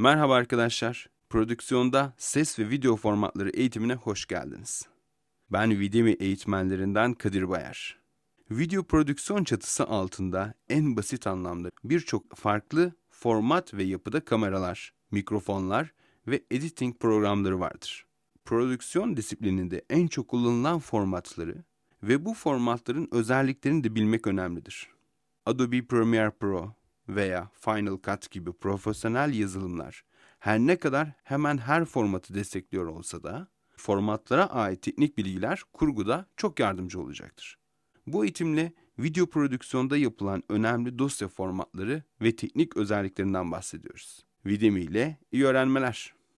Merhaba arkadaşlar. Prodüksiyonda ses ve video formatları eğitimine hoş geldiniz. Ben Videmi eğitmenlerinden Kadir Bayar. Video prodüksiyon çatısı altında en basit anlamda birçok farklı format ve yapıda kameralar, mikrofonlar ve editing programları vardır. Prodüksiyon disiplininde en çok kullanılan formatları ve bu formatların özelliklerini de bilmek önemlidir. Adobe Premiere Pro, veya Final Cut gibi profesyonel yazılımlar her ne kadar hemen her formatı destekliyor olsa da formatlara ait teknik bilgiler kurguda çok yardımcı olacaktır. Bu eğitimle video prodüksiyonda yapılan önemli dosya formatları ve teknik özelliklerinden bahsediyoruz. Videmi ile iyi öğrenmeler.